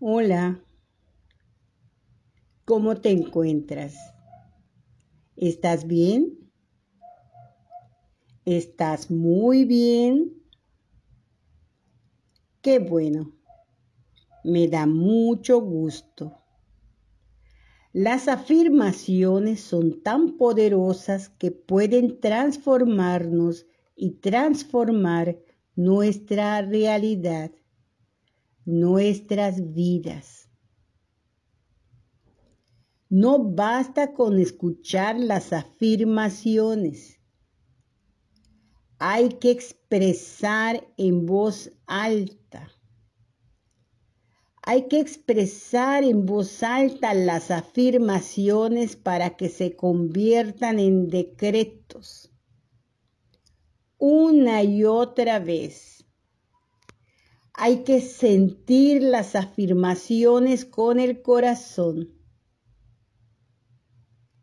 Hola, ¿cómo te encuentras? ¿Estás bien? ¿Estás muy bien? Qué bueno, me da mucho gusto. Las afirmaciones son tan poderosas que pueden transformarnos y transformar nuestra realidad nuestras vidas. No basta con escuchar las afirmaciones. Hay que expresar en voz alta. Hay que expresar en voz alta las afirmaciones para que se conviertan en decretos. Una y otra vez hay que sentir las afirmaciones con el corazón.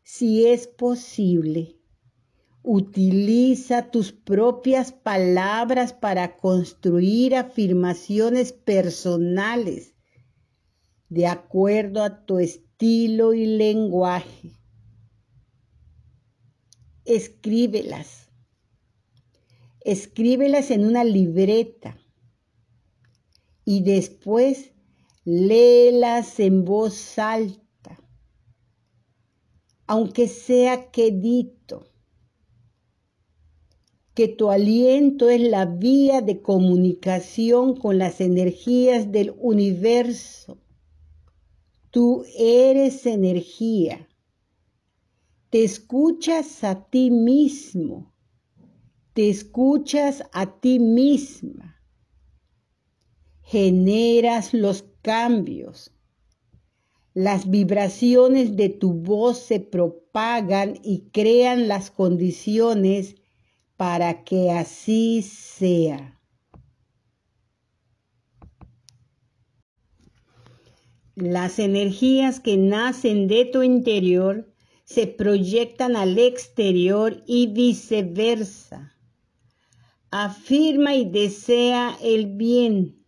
Si es posible, utiliza tus propias palabras para construir afirmaciones personales de acuerdo a tu estilo y lenguaje. Escríbelas. Escríbelas en una libreta y después léelas en voz alta, aunque sea quedito, que tu aliento es la vía de comunicación con las energías del universo. Tú eres energía. Te escuchas a ti mismo. Te escuchas a ti misma generas los cambios. Las vibraciones de tu voz se propagan y crean las condiciones para que así sea. Las energías que nacen de tu interior se proyectan al exterior y viceversa. Afirma y desea el bien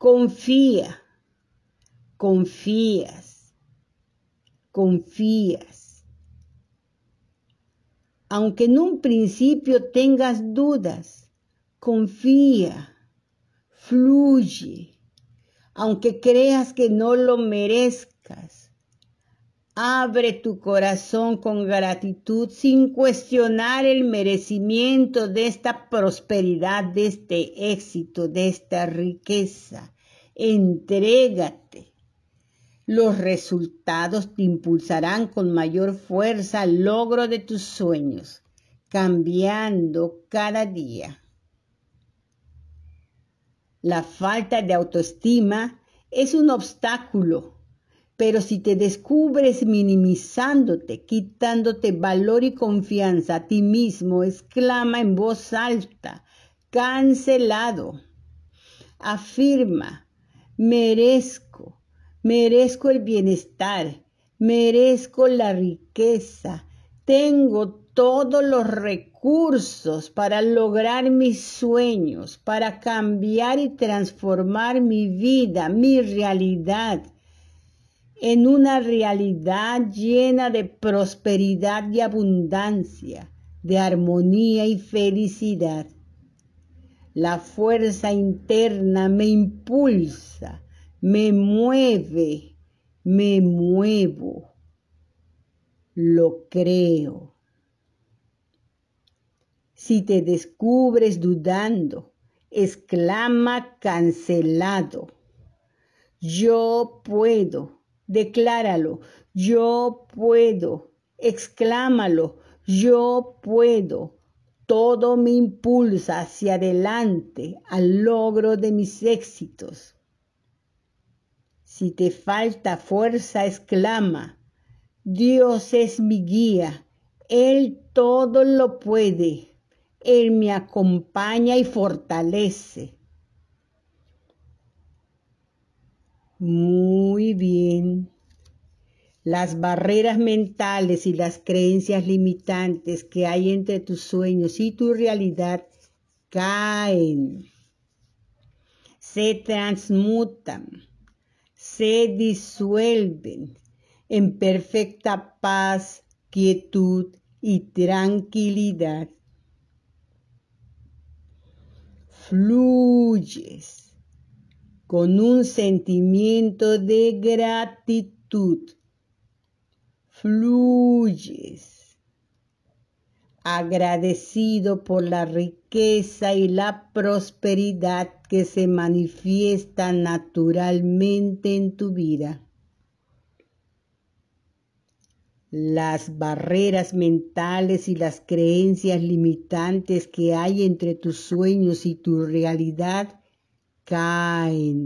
Confía, confías, confías. Aunque en un principio tengas dudas, confía, fluye. Aunque creas que no lo merezcas, Abre tu corazón con gratitud sin cuestionar el merecimiento de esta prosperidad, de este éxito, de esta riqueza. Entrégate. Los resultados te impulsarán con mayor fuerza al logro de tus sueños, cambiando cada día. La falta de autoestima es un obstáculo pero si te descubres minimizándote, quitándote valor y confianza a ti mismo, exclama en voz alta, cancelado. Afirma, merezco, merezco el bienestar, merezco la riqueza, tengo todos los recursos para lograr mis sueños, para cambiar y transformar mi vida, mi realidad en una realidad llena de prosperidad y abundancia, de armonía y felicidad. La fuerza interna me impulsa, me mueve, me muevo, lo creo. Si te descubres dudando, exclama cancelado. Yo puedo decláralo, yo puedo, exclámalo, yo puedo. Todo me impulsa hacia adelante, al logro de mis éxitos. Si te falta fuerza, exclama, Dios es mi guía, Él todo lo puede, Él me acompaña y fortalece. Muy bien. Las barreras mentales y las creencias limitantes que hay entre tus sueños y tu realidad caen, se transmutan, se disuelven en perfecta paz, quietud y tranquilidad. Fluyes con un sentimiento de gratitud. Fluyes agradecido por la riqueza y la prosperidad que se manifiesta naturalmente en tu vida. Las barreras mentales y las creencias limitantes que hay entre tus sueños y tu realidad caen,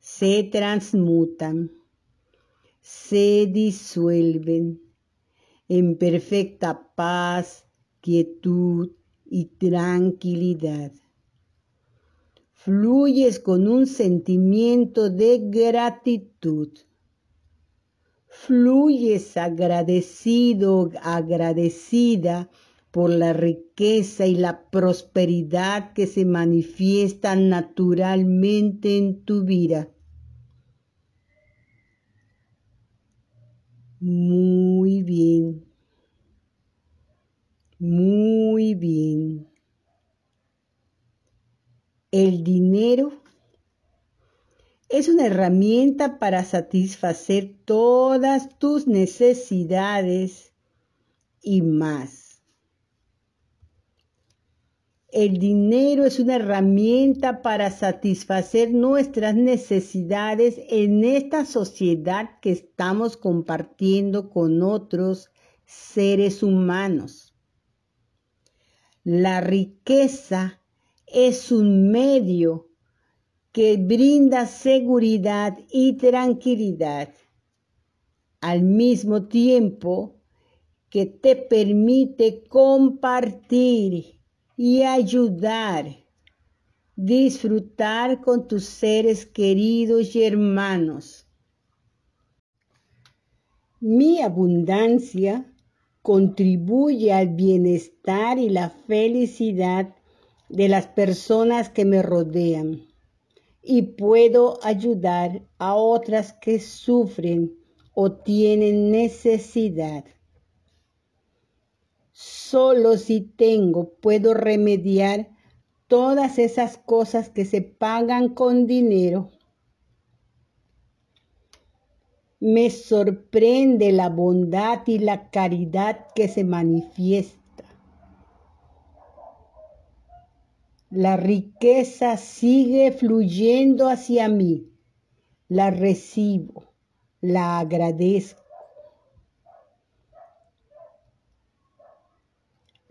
se transmutan, se disuelven en perfecta paz, quietud y tranquilidad. Fluyes con un sentimiento de gratitud. Fluyes agradecido, agradecida por la riqueza y la prosperidad que se manifiestan naturalmente en tu vida. Muy bien. Muy bien. El dinero es una herramienta para satisfacer todas tus necesidades y más. El dinero es una herramienta para satisfacer nuestras necesidades en esta sociedad que estamos compartiendo con otros seres humanos. La riqueza es un medio que brinda seguridad y tranquilidad, al mismo tiempo que te permite compartir y ayudar, disfrutar con tus seres queridos y hermanos. Mi abundancia contribuye al bienestar y la felicidad de las personas que me rodean y puedo ayudar a otras que sufren o tienen necesidad. Solo si tengo puedo remediar todas esas cosas que se pagan con dinero. Me sorprende la bondad y la caridad que se manifiesta. La riqueza sigue fluyendo hacia mí. La recibo, la agradezco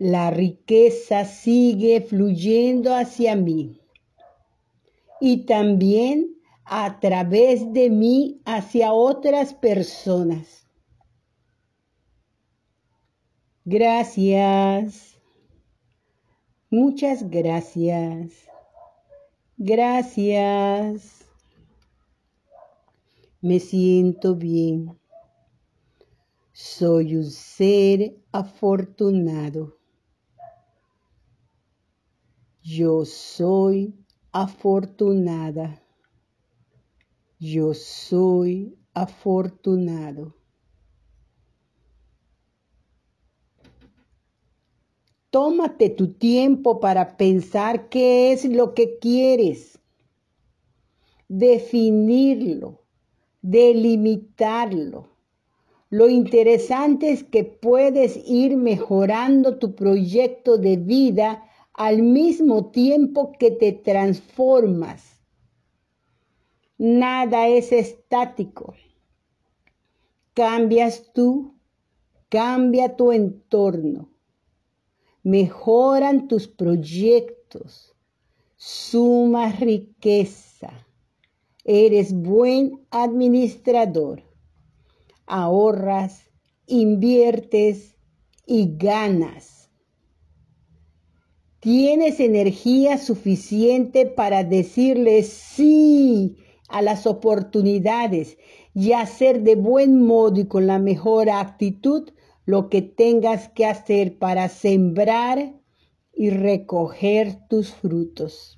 La riqueza sigue fluyendo hacia mí y también a través de mí hacia otras personas. Gracias. Muchas gracias. Gracias. Me siento bien. Soy un ser afortunado. Yo soy afortunada. Yo soy afortunado. Tómate tu tiempo para pensar qué es lo que quieres. Definirlo, delimitarlo. Lo interesante es que puedes ir mejorando tu proyecto de vida al mismo tiempo que te transformas. Nada es estático. Cambias tú, cambia tu entorno. Mejoran tus proyectos. Suma riqueza. Eres buen administrador. Ahorras, inviertes y ganas. Tienes energía suficiente para decirle sí a las oportunidades y hacer de buen modo y con la mejor actitud lo que tengas que hacer para sembrar y recoger tus frutos.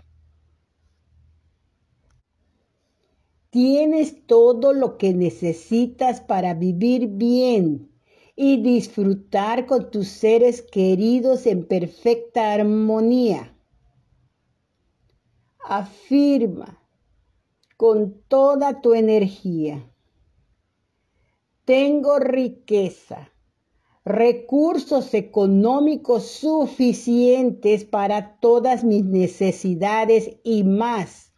Tienes todo lo que necesitas para vivir bien y disfrutar con tus seres queridos en perfecta armonía. Afirma con toda tu energía. Tengo riqueza, recursos económicos suficientes para todas mis necesidades y más,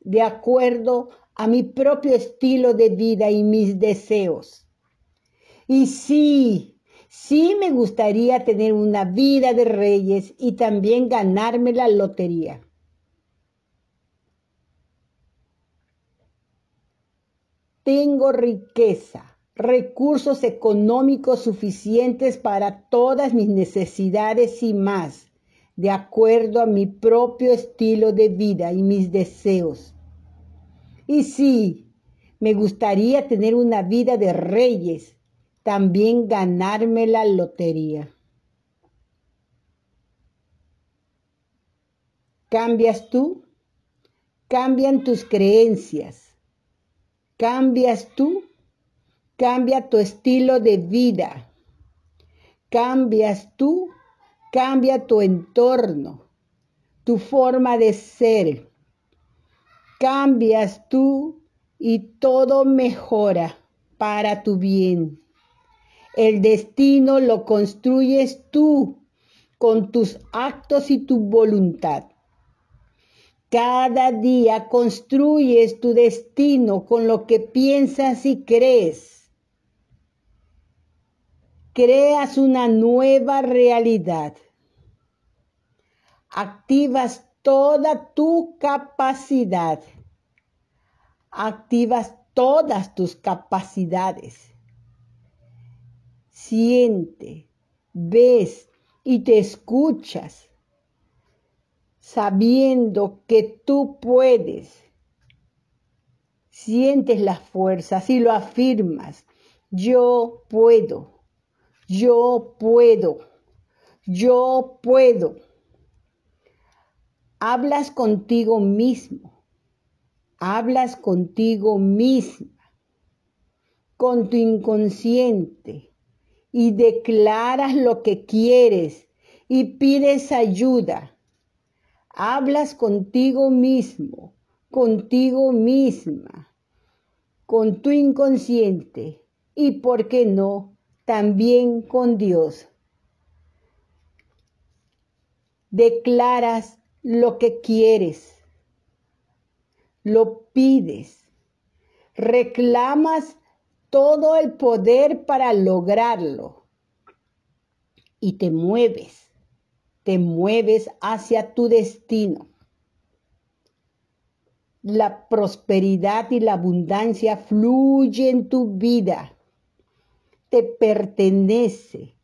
de acuerdo a mi propio estilo de vida y mis deseos. Y sí, sí me gustaría tener una vida de reyes y también ganarme la lotería. Tengo riqueza, recursos económicos suficientes para todas mis necesidades y más, de acuerdo a mi propio estilo de vida y mis deseos. Y sí, me gustaría tener una vida de reyes también ganarme la lotería. ¿Cambias tú? Cambian tus creencias. ¿Cambias tú? Cambia tu estilo de vida. ¿Cambias tú? Cambia tu entorno, tu forma de ser. Cambias tú y todo mejora para tu bien. El destino lo construyes tú con tus actos y tu voluntad. Cada día construyes tu destino con lo que piensas y crees. Creas una nueva realidad. Activas toda tu capacidad. Activas todas tus capacidades siente, ves y te escuchas, sabiendo que tú puedes. Sientes las fuerzas y lo afirmas. Yo puedo, yo puedo, yo puedo. Hablas contigo mismo, hablas contigo misma, con tu inconsciente y declaras lo que quieres y pides ayuda. Hablas contigo mismo, contigo misma, con tu inconsciente y, ¿por qué no?, también con Dios. Declaras lo que quieres, lo pides, reclamas todo el poder para lograrlo. Y te mueves, te mueves hacia tu destino. La prosperidad y la abundancia fluyen en tu vida. Te pertenece.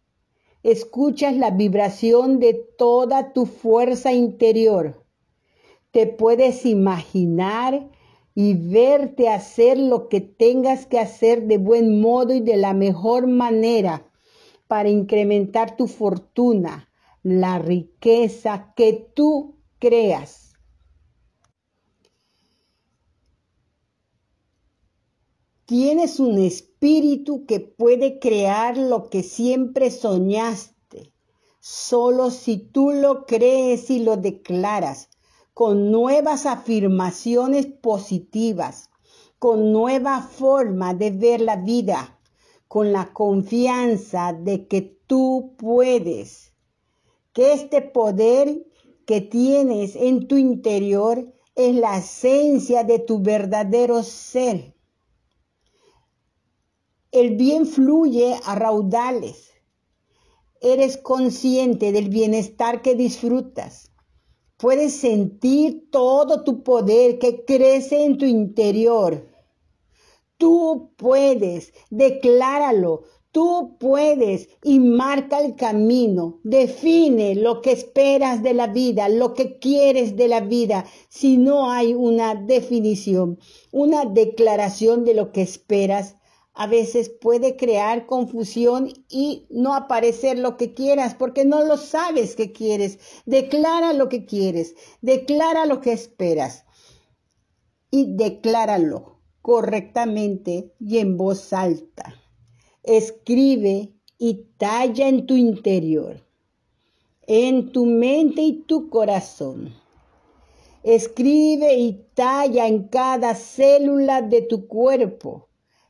Escuchas la vibración de toda tu fuerza interior. Te puedes imaginar y verte hacer lo que tengas que hacer de buen modo y de la mejor manera para incrementar tu fortuna, la riqueza que tú creas. Tienes un espíritu que puede crear lo que siempre soñaste, solo si tú lo crees y lo declaras con nuevas afirmaciones positivas, con nueva forma de ver la vida, con la confianza de que tú puedes, que este poder que tienes en tu interior es la esencia de tu verdadero ser. El bien fluye a raudales. Eres consciente del bienestar que disfrutas Puedes sentir todo tu poder que crece en tu interior. Tú puedes, decláralo, tú puedes y marca el camino. Define lo que esperas de la vida, lo que quieres de la vida, si no hay una definición, una declaración de lo que esperas a veces puede crear confusión y no aparecer lo que quieras porque no lo sabes que quieres. Declara lo que quieres, declara lo que esperas y decláralo correctamente y en voz alta. Escribe y talla en tu interior, en tu mente y tu corazón. Escribe y talla en cada célula de tu cuerpo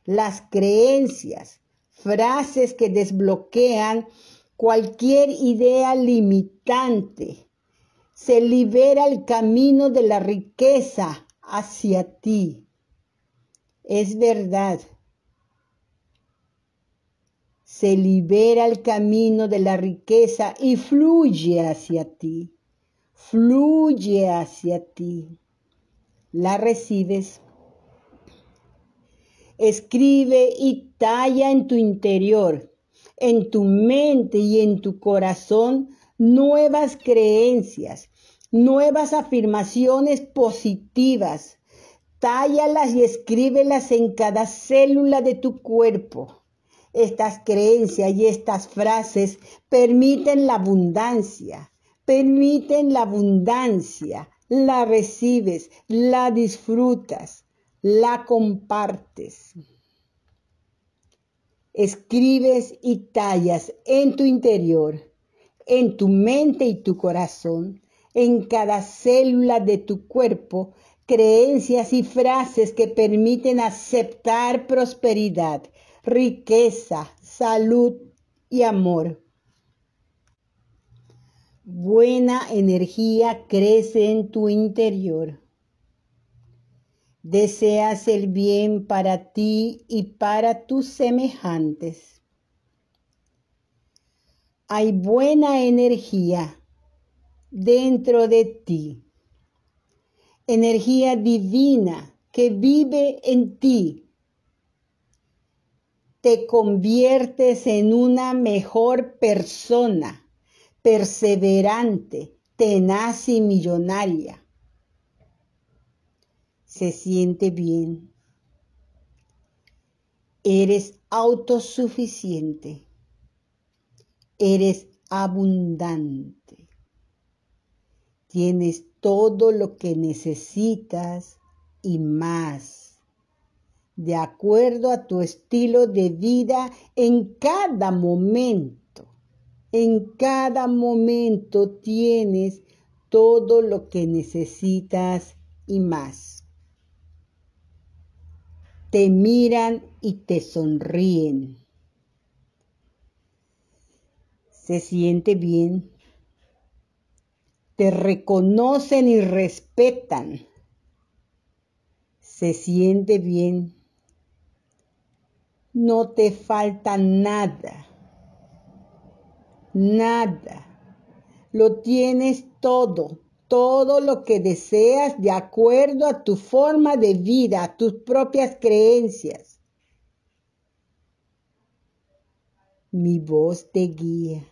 las creencias, frases que desbloquean cualquier idea limitante. Se libera el camino de la riqueza hacia ti. Es verdad. Se libera el camino de la riqueza y fluye hacia ti. Fluye hacia ti. La recibes. Escribe y talla en tu interior, en tu mente y en tu corazón nuevas creencias, nuevas afirmaciones positivas. Tállalas y escríbelas en cada célula de tu cuerpo. Estas creencias y estas frases permiten la abundancia, permiten la abundancia, la recibes, la disfrutas la compartes, escribes y tallas en tu interior, en tu mente y tu corazón, en cada célula de tu cuerpo, creencias y frases que permiten aceptar prosperidad, riqueza, salud y amor. Buena energía crece en tu interior. Deseas el bien para ti y para tus semejantes. Hay buena energía dentro de ti, energía divina que vive en ti. Te conviertes en una mejor persona, perseverante, tenaz y millonaria se siente bien. Eres autosuficiente. Eres abundante. Tienes todo lo que necesitas y más, de acuerdo a tu estilo de vida en cada momento. En cada momento tienes todo lo que necesitas y más te miran y te sonríen. Se siente bien. Te reconocen y respetan. Se siente bien. No te falta nada. Nada. Lo tienes todo todo lo que deseas de acuerdo a tu forma de vida, a tus propias creencias. Mi voz te guía.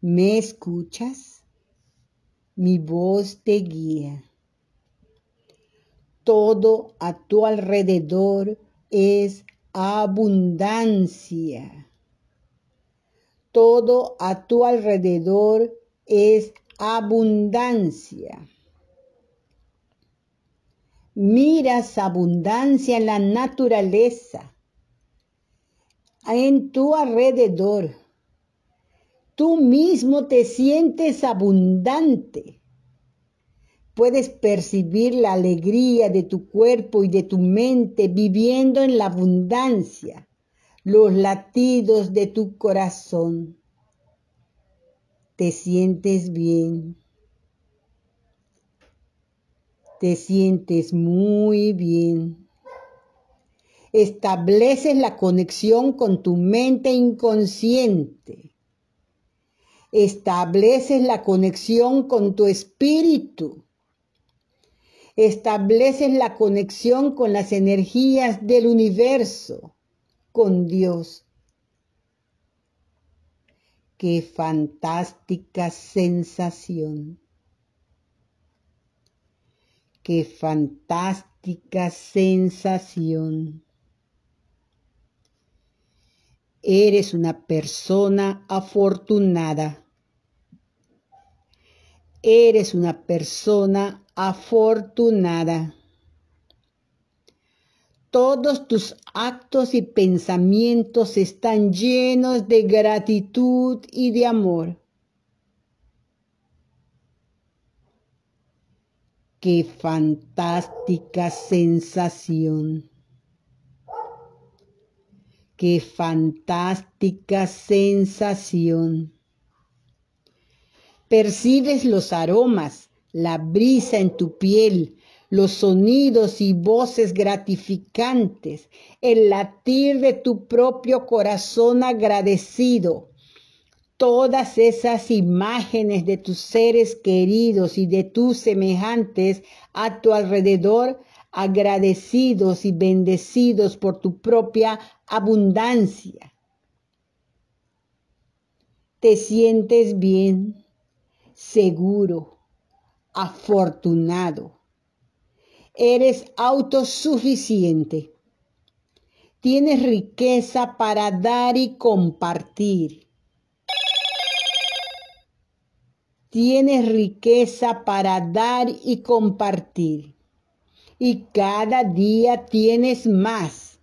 ¿Me escuchas? Mi voz te guía. Todo a tu alrededor es abundancia. Todo a tu alrededor es abundancia. Miras abundancia en la naturaleza, en tu alrededor. Tú mismo te sientes abundante. Puedes percibir la alegría de tu cuerpo y de tu mente viviendo en la abundancia, los latidos de tu corazón te sientes bien, te sientes muy bien. Estableces la conexión con tu mente inconsciente. Estableces la conexión con tu espíritu. Estableces la conexión con las energías del universo, con Dios qué fantástica sensación. Qué fantástica sensación. Eres una persona afortunada. Eres una persona afortunada. Todos tus actos y pensamientos están llenos de gratitud y de amor. Qué fantástica sensación. Qué fantástica sensación. Percibes los aromas, la brisa en tu piel, los sonidos y voces gratificantes, el latir de tu propio corazón agradecido todas esas imágenes de tus seres queridos y de tus semejantes a tu alrededor, agradecidos y bendecidos por tu propia abundancia. Te sientes bien, seguro, afortunado. Eres autosuficiente. Tienes riqueza para dar y compartir. Tienes riqueza para dar y compartir. Y cada día tienes más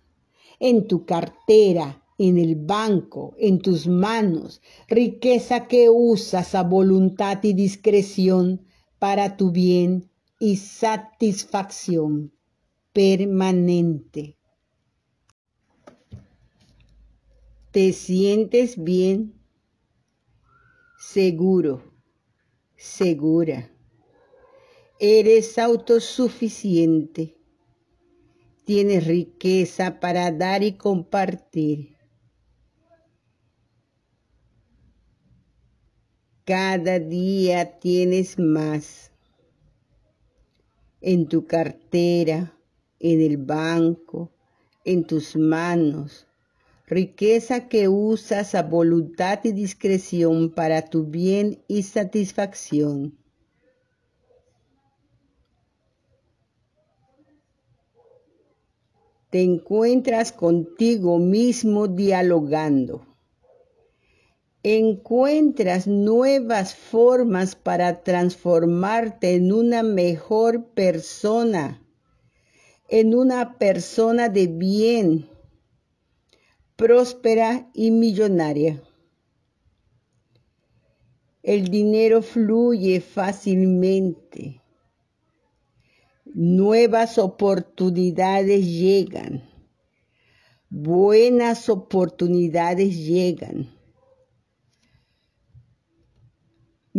en tu cartera, en el banco, en tus manos, riqueza que usas a voluntad y discreción para tu bien y satisfacción permanente. Te sientes bien, seguro, segura. Eres autosuficiente. Tienes riqueza para dar y compartir. Cada día tienes más en tu cartera, en el banco, en tus manos, riqueza que usas a voluntad y discreción para tu bien y satisfacción. Te encuentras contigo mismo dialogando encuentras nuevas formas para transformarte en una mejor persona, en una persona de bien, próspera y millonaria. El dinero fluye fácilmente. Nuevas oportunidades llegan. Buenas oportunidades llegan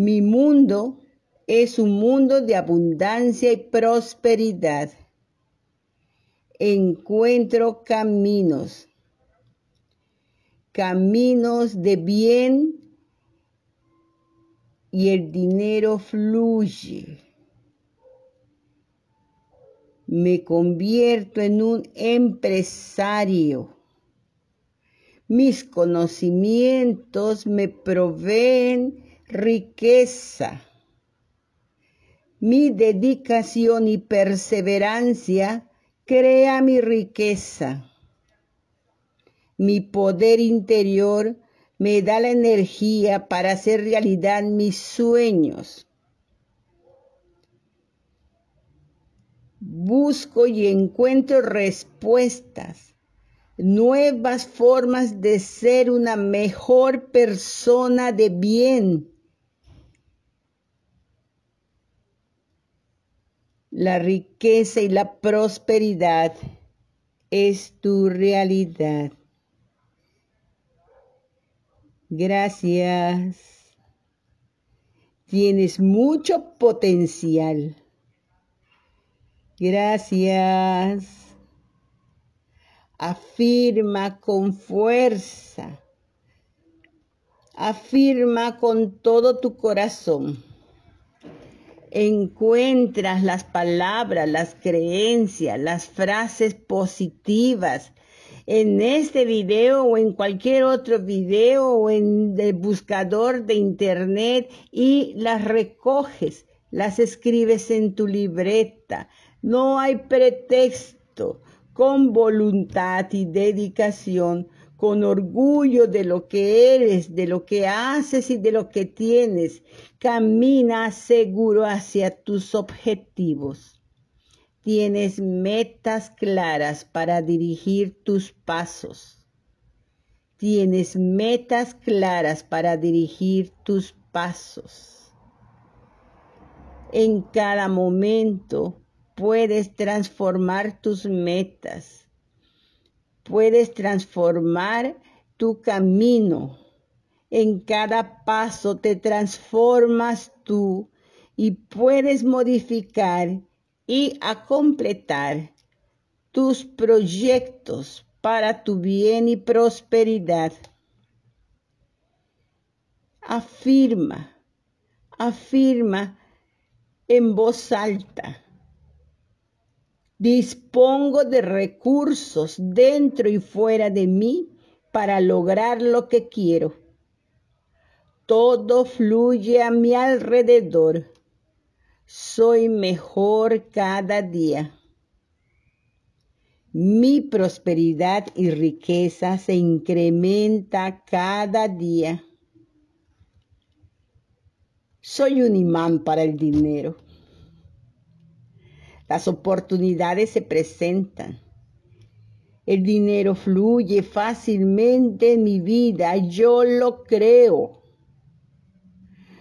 Mi mundo es un mundo de abundancia y prosperidad. Encuentro caminos, caminos de bien y el dinero fluye. Me convierto en un empresario. Mis conocimientos me proveen riqueza. Mi dedicación y perseverancia crea mi riqueza. Mi poder interior me da la energía para hacer realidad mis sueños. Busco y encuentro respuestas, nuevas formas de ser una mejor persona de bien La riqueza y la prosperidad es tu realidad. Gracias. Tienes mucho potencial. Gracias. Afirma con fuerza. Afirma con todo tu corazón encuentras las palabras, las creencias, las frases positivas en este video o en cualquier otro video o en el buscador de internet y las recoges, las escribes en tu libreta. No hay pretexto. Con voluntad y dedicación con orgullo de lo que eres, de lo que haces y de lo que tienes. Camina seguro hacia tus objetivos. Tienes metas claras para dirigir tus pasos. Tienes metas claras para dirigir tus pasos. En cada momento puedes transformar tus metas puedes transformar tu camino. En cada paso te transformas tú y puedes modificar y acompletar completar tus proyectos para tu bien y prosperidad. Afirma, afirma en voz alta Dispongo de recursos dentro y fuera de mí para lograr lo que quiero. Todo fluye a mi alrededor. Soy mejor cada día. Mi prosperidad y riqueza se incrementa cada día. Soy un imán para el dinero. Las oportunidades se presentan. El dinero fluye fácilmente en mi vida, yo lo creo.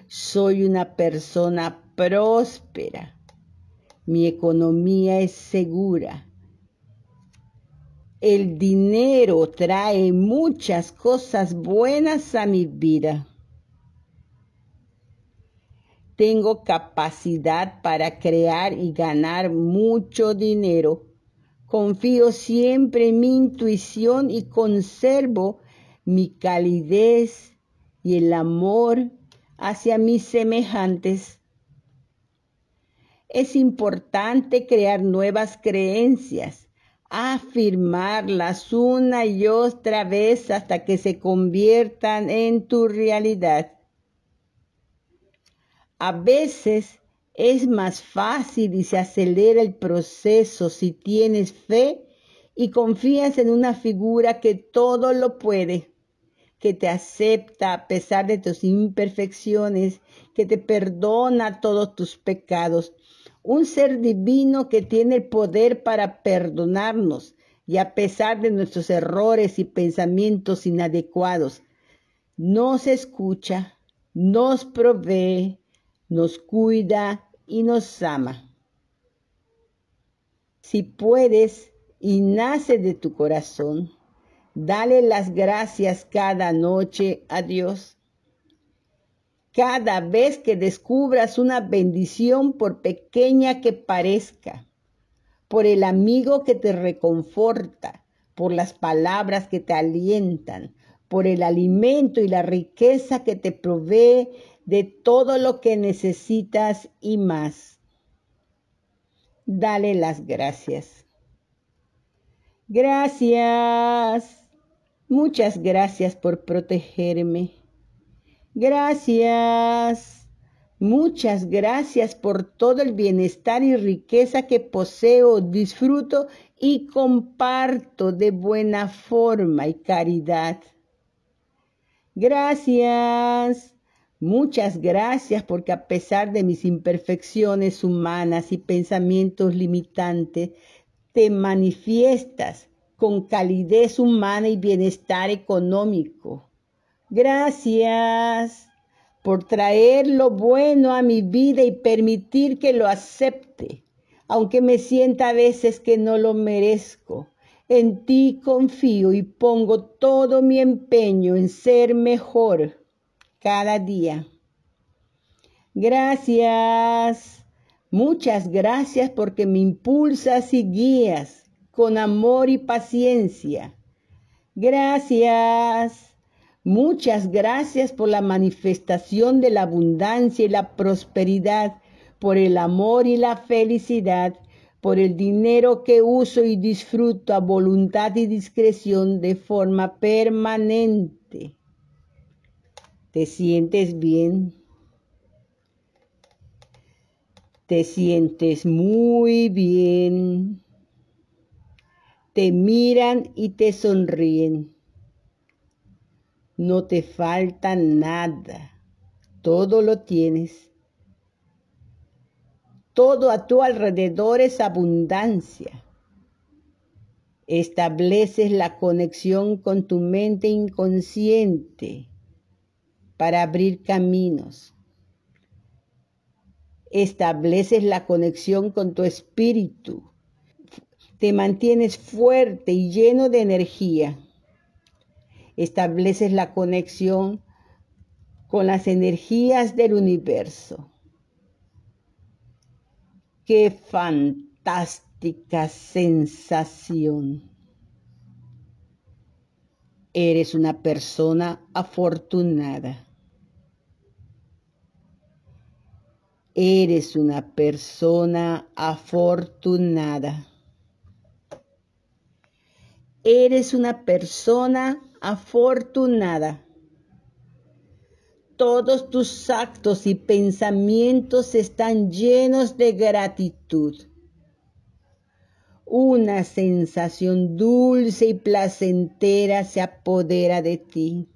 Soy una persona próspera. Mi economía es segura. El dinero trae muchas cosas buenas a mi vida tengo capacidad para crear y ganar mucho dinero. Confío siempre en mi intuición y conservo mi calidez y el amor hacia mis semejantes. Es importante crear nuevas creencias, afirmarlas una y otra vez hasta que se conviertan en tu realidad. A veces es más fácil y se acelera el proceso si tienes fe y confías en una figura que todo lo puede, que te acepta a pesar de tus imperfecciones, que te perdona todos tus pecados. Un ser divino que tiene el poder para perdonarnos y a pesar de nuestros errores y pensamientos inadecuados, nos escucha, nos provee, nos cuida y nos ama. Si puedes y nace de tu corazón, dale las gracias cada noche a Dios. Cada vez que descubras una bendición, por pequeña que parezca, por el amigo que te reconforta, por las palabras que te alientan, por el alimento y la riqueza que te provee de todo lo que necesitas y más. Dale las gracias. Gracias. Muchas gracias por protegerme. Gracias. Muchas gracias por todo el bienestar y riqueza que poseo, disfruto y comparto de buena forma y caridad. Gracias. Muchas gracias porque a pesar de mis imperfecciones humanas y pensamientos limitantes, te manifiestas con calidez humana y bienestar económico. Gracias por traer lo bueno a mi vida y permitir que lo acepte, aunque me sienta a veces que no lo merezco. En ti confío y pongo todo mi empeño en ser mejor cada día. Gracias, muchas gracias porque me impulsas y guías con amor y paciencia. Gracias, muchas gracias por la manifestación de la abundancia y la prosperidad, por el amor y la felicidad, por el dinero que uso y disfruto a voluntad y discreción de forma permanente. ¿Te sientes bien? Te sientes muy bien. Te miran y te sonríen. No te falta nada. Todo lo tienes. Todo a tu alrededor es abundancia. Estableces la conexión con tu mente inconsciente para abrir caminos. Estableces la conexión con tu espíritu. Te mantienes fuerte y lleno de energía. Estableces la conexión con las energías del universo. Qué fantástica sensación. Eres una persona afortunada. Eres una persona afortunada. Eres una persona afortunada. Todos tus actos y pensamientos están llenos de gratitud. Una sensación dulce y placentera se apodera de ti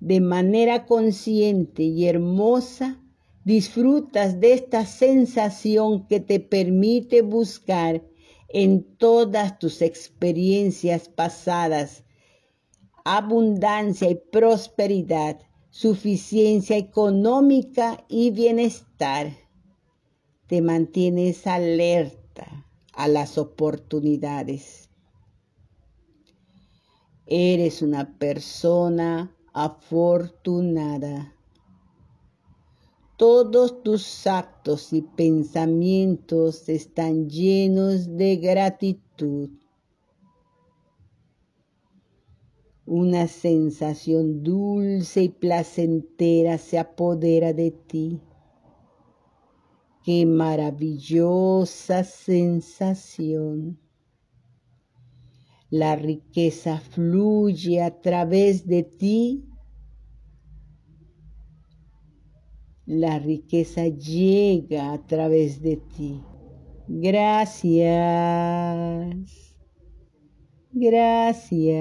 de manera consciente y hermosa, disfrutas de esta sensación que te permite buscar en todas tus experiencias pasadas abundancia y prosperidad, suficiencia económica y bienestar. Te mantienes alerta a las oportunidades. Eres una persona afortunada. Todos tus actos y pensamientos están llenos de gratitud. Una sensación dulce y placentera se apodera de ti. Qué maravillosa sensación. La riqueza fluye a través de ti. La riqueza llega a través de ti. Gracias. Gracias.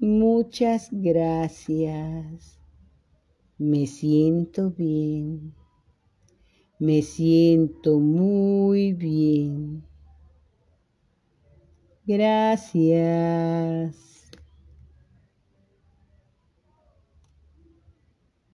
Muchas gracias. Me siento bien. Me siento muy bien. Gracias.